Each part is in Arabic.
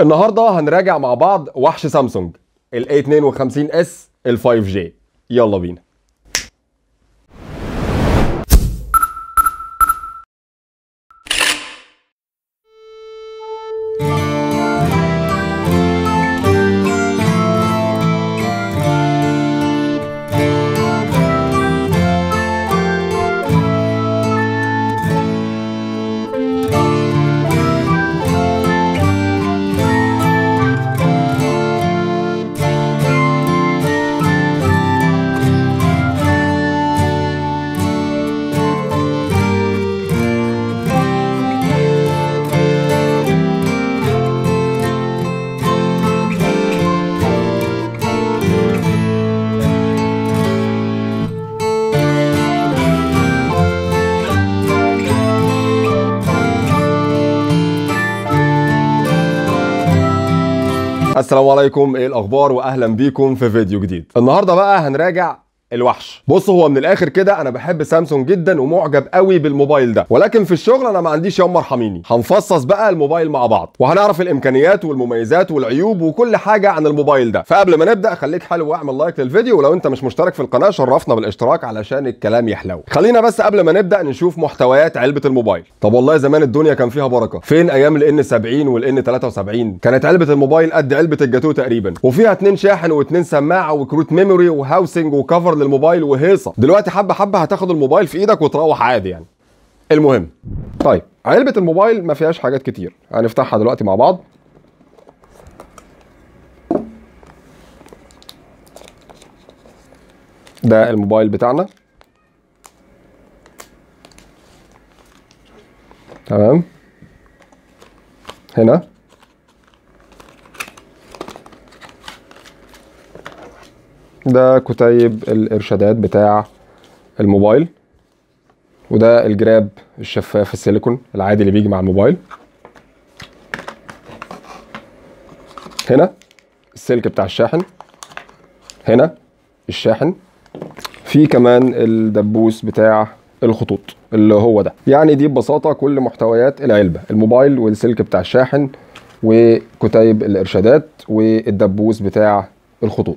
النهارده هنراجع مع بعض وحش سامسونج ال A52 S ال 5G يلا بينا السلام عليكم ايه الاخبار واهلا بيكم في فيديو جديد النهارده بقى هنراجع الوحش بص هو من الاخر كده انا بحب سامسونج جدا ومعجب قوي بالموبايل ده ولكن في الشغل انا ما عنديش يوم مرحميني هنفصص بقى الموبايل مع بعض وهنعرف الامكانيات والمميزات والعيوب وكل حاجه عن الموبايل ده فقبل ما نبدا خليك حلو واعمل لايك للفيديو ولو انت مش مشترك في القناه شرفنا بالاشتراك علشان الكلام يحلو خلينا بس قبل ما نبدا نشوف محتويات علبه الموبايل طب والله زمان الدنيا كان فيها بركه فين ايام الان 70 والان 73 كانت علبه الموبايل قد علبه الجاتوه تقريبا وفيها اتنين شاحن واتنين سماعه وكروت ميموري وهاوسنج وكفر للموبايل وهيصه دلوقتي حبه حبه هتاخد الموبايل في ايدك وتروح عادي يعني المهم طيب علبه الموبايل ما فيهاش حاجات كتير هنفتحها دلوقتي مع بعض ده الموبايل بتاعنا تمام هنا ده كتيب الارشادات بتاع الموبايل وده الجراب الشفاف السيليكون العادي اللي بيجي مع الموبايل هنا السلك بتاع الشاحن هنا الشاحن في كمان الدبوس بتاع الخطوط اللي هو ده يعني دي ببساطة كل محتويات العلبة الموبايل والسلك بتاع الشاحن وكتيب الإرشادات والدبوس بتاع الخطوط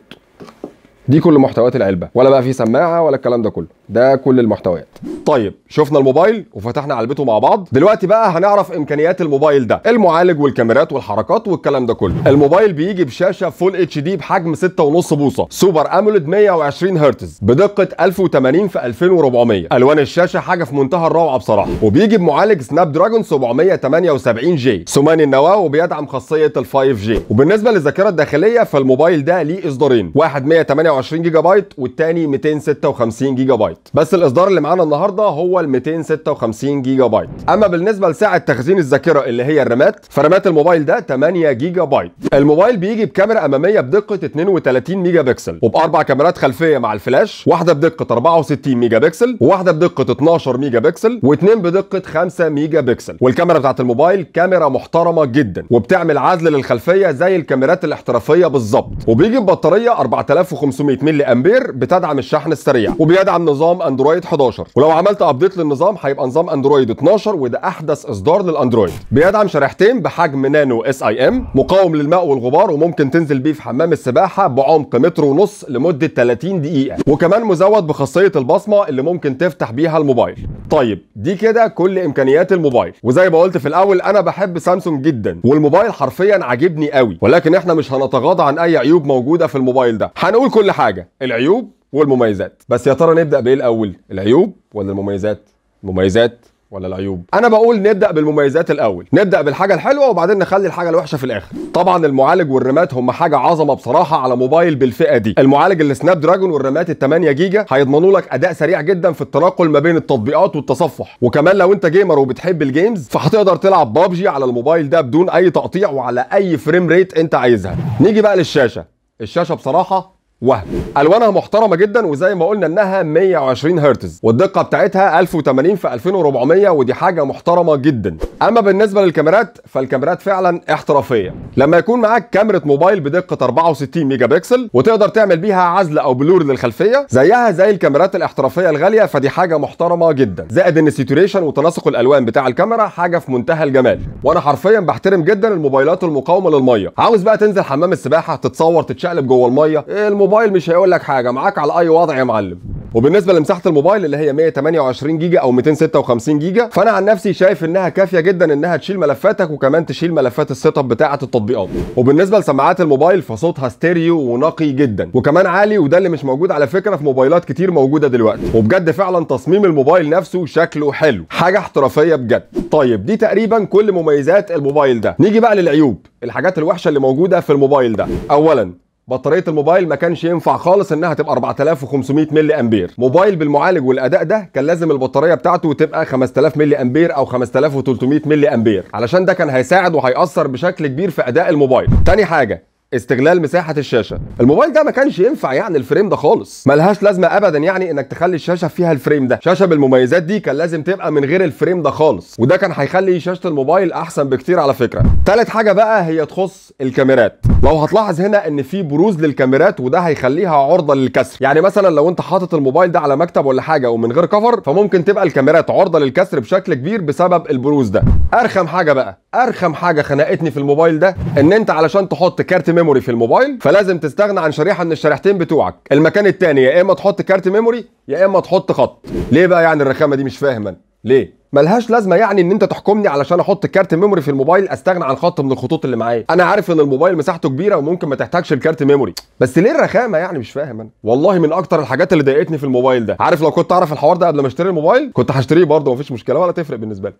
دي كل محتويات العلبه ولا بقى في سماعه ولا الكلام ده كله ده كل المحتويات طيب شفنا الموبايل وفتحنا علبته مع بعض دلوقتي بقى هنعرف امكانيات الموبايل ده المعالج والكاميرات والحركات والكلام ده كله الموبايل بيجي بشاشه فول اتش دي بحجم 6.5 بوصه سوبر اموليد 120 هرتز بدقه 1080 في 2400 الوان الشاشه حاجه في منتهى الروعه بصراحه وبيجي بمعالج سناب دراجون 778 جي ثماني النواه وبيدعم خاصيه ال 5 جي وبالنسبه للذاكره الداخليه فالموبايل ده ليه اصدارين واحد 128 128 جيجا بايت والتاني 256 جيجا بايت بس الاصدار اللي معانا النهارده هو ال 256 جيجا بايت اما بالنسبه لسعه تخزين الذاكره اللي هي الرامات فرامات الموبايل ده 8 جيجا بايت الموبايل بيجي بكاميرا اماميه بدقه 32 ميجا بكسل وباربع كاميرات خلفيه مع الفلاش واحده بدقه 64 ميجا بكسل وواحده بدقه 12 ميجا بكسل واثنين بدقه 5 ميجا بكسل والكاميرا بتاعت الموبايل كاميرا محترمه جدا وبتعمل عزل للخلفيه زي الكاميرات الاحترافيه بالظبط وبيجي ببطاريه 4500 500 ملي امبير بتدعم الشحن السريع وبيدعم نظام اندرويد 11 ولو عملت ابديت للنظام هيبقى نظام اندرويد 12 وده احدث اصدار للاندرويد بيدعم شريحتين بحجم نانو اس اي ام مقاوم للماء والغبار وممكن تنزل بيه في حمام السباحه بعمق متر ونص لمده 30 دقيقه وكمان مزود بخاصيه البصمه اللي ممكن تفتح بيها الموبايل طيب دي كده كل امكانيات الموبايل وزي ما قلت في الاول انا بحب سامسونج جدا والموبايل حرفيا عاجبني قوي ولكن احنا مش هنتغاضى عن اي عيوب موجوده في الموبايل ده هنقول كل حاجه العيوب والمميزات بس يا ترى نبدا بايه الاول العيوب ولا المميزات المميزات ولا العيوب انا بقول نبدا بالمميزات الاول نبدا بالحاجه الحلوه وبعدين نخلي الحاجه الوحشه في الاخر طبعا المعالج والرامات هم حاجه عظمه بصراحه على موبايل بالفئه دي المعالج السناب دراجون والرامات ال8 جيجا هيضمنوا لك اداء سريع جدا في التنقل ما بين التطبيقات والتصفح وكمان لو انت جيمر وبتحب الجيمز فهتقدر تلعب بابجي على الموبايل ده بدون اي تقطيع وعلى اي فريم ريت انت عايزها نيجي بقى للشاشه الشاشه بصراحه وهم الوانها محترمه جدا وزي ما قلنا انها 120 هرتز والدقه بتاعتها 1080 في 2400 ودي حاجه محترمه جدا اما بالنسبه للكاميرات فالكاميرات فعلا احترافيه لما يكون معاك كاميرا موبايل بدقه 64 ميجا بكسل وتقدر تعمل بيها عزل او بلور للخلفيه زيها زي الكاميرات الاحترافيه الغاليه فدي حاجه محترمه جدا زائد ان السيتوريشن وتناسق الالوان بتاع الكاميرا حاجه في منتهى الجمال وانا حرفيا بحترم جدا الموبايلات المقاومه للميه عاوز بقى تنزل حمام السباحه تتصور تتشقلب جوه الميه إيه الموبايل مش هيقول لك حاجه معاك على اي وضع يا معلم وبالنسبه لمساحه الموبايل اللي هي 128 جيجا او 256 جيجا فانا عن نفسي شايف انها كافيه جدا انها تشيل ملفاتك وكمان تشيل ملفات السيت اب بتاعه التطبيقات وبالنسبه لسماعات الموبايل فصوتها ستيريو ونقي جدا وكمان عالي وده اللي مش موجود على فكره في موبايلات كتير موجوده دلوقتي وبجد فعلا تصميم الموبايل نفسه شكله حلو حاجه احترافيه بجد طيب دي تقريبا كل مميزات الموبايل ده نيجي بقى للعيوب الحاجات الوحشه اللي موجوده في الموبايل ده اولا بطاريه الموبايل ما كانش ينفع خالص انها تبقى 4500 ملي امبير موبايل بالمعالج والاداء ده كان لازم البطاريه بتاعته تبقى 5000 ملي امبير او 5300 ملي امبير علشان ده كان هيساعد وهيأثر بشكل كبير في اداء الموبايل تاني حاجه استغلال مساحه الشاشه الموبايل ده ما كانش ينفع يعني الفريم ده خالص ملهاش لازمه ابدا يعني انك تخلي الشاشه فيها الفريم ده شاشه بالمميزات دي كان لازم تبقى من غير الفريم ده خالص وده كان هيخلي شاشه الموبايل احسن بكتير على فكره تالت حاجه بقى هي تخص الكاميرات لو هتلاحظ هنا ان في بروز للكاميرات وده هيخليها عرضه للكسر يعني مثلا لو انت حاطط الموبايل ده على مكتب ولا حاجه ومن غير كفر فممكن تبقى الكاميرات عرضه للكسر بشكل كبير بسبب البروز ده ارخم حاجه بقى ارخم حاجه خنقتني في الموبايل ده ان انت علشان تحط كارت ميموري في الموبايل فلازم تستغنى عن شريحه من الشريحتين بتوعك المكان التاني يا اما تحط كارت ميموري يا اما تحط خط ليه بقى يعني الرخامه دي مش فاهم انا ليه ملهاش لازمه يعني ان انت تحكمني علشان احط كارت ميموري في الموبايل استغنى عن خط من الخطوط اللي معايا انا عارف ان الموبايل مساحته كبيره وممكن ما تحتاجش الكارت ميموري بس ليه الرخامه يعني مش فاهم انا والله من اكتر الحاجات اللي ضايقتني في الموبايل ده عارف لو كنت اعرف الحوار ده قبل ما اشتري الموبايل كنت هشتريه برضه مفيش مشكله ولا تفرق بالنسبه لي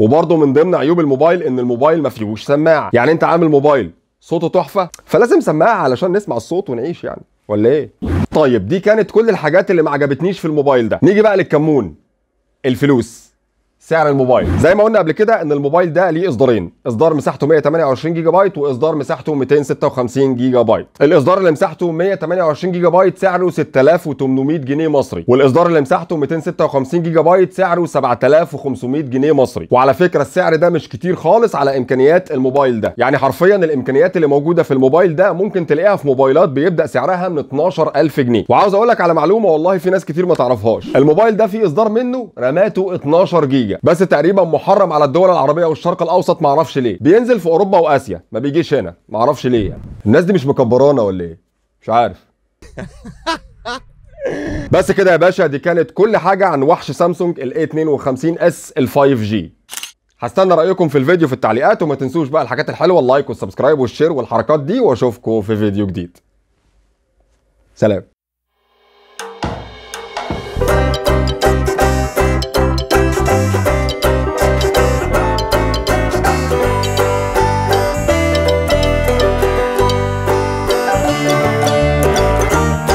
وبرضه من ضمن عيوب الموبايل ان الموبايل ما فيهوش سماعه يعني انت عامل موبايل صوته تحفه فلازم سماعه علشان نسمع الصوت ونعيش يعني ولا ايه طيب دي كانت كل الحاجات اللي ما عجبتنيش في الموبايل ده نيجي بقى للكمون الفلوس سعر الموبايل زي ما قلنا قبل كده ان الموبايل ده ليه اصدارين اصدار مساحته 128 جيجا بايت واصدار مساحته 256 جيجا بايت الاصدار اللي مساحته 128 جيجا بايت سعره 6800 جنيه مصري والاصدار اللي مساحته 256 جيجا بايت سعره 7500 جنيه مصري وعلى فكره السعر ده مش كتير خالص على امكانيات الموبايل ده يعني حرفيا الامكانيات اللي موجوده في الموبايل ده ممكن تلاقيها في موبايلات بيبدا سعرها من 12000 جنيه وعاوز اقول لك على معلومه والله في ناس كتير ما تعرفهاش الموبايل ده في اصدار منه رماته 12 جيجا بس تقريبا محرم على الدول العربيه والشرق الاوسط ما اعرفش ليه بينزل في اوروبا واسيا ما بيجيش هنا ما اعرفش ليه يعني الناس دي مش مكبرانا ولا ايه مش عارف بس كده يا باشا دي كانت كل حاجه عن وحش سامسونج ال A52 اس ال 5 جي هستنى رايكم في الفيديو في التعليقات وما تنسوش بقى الحاجات الحلوه اللايك والسبسكرايب والشير والحركات دي واشوفكم في فيديو جديد سلام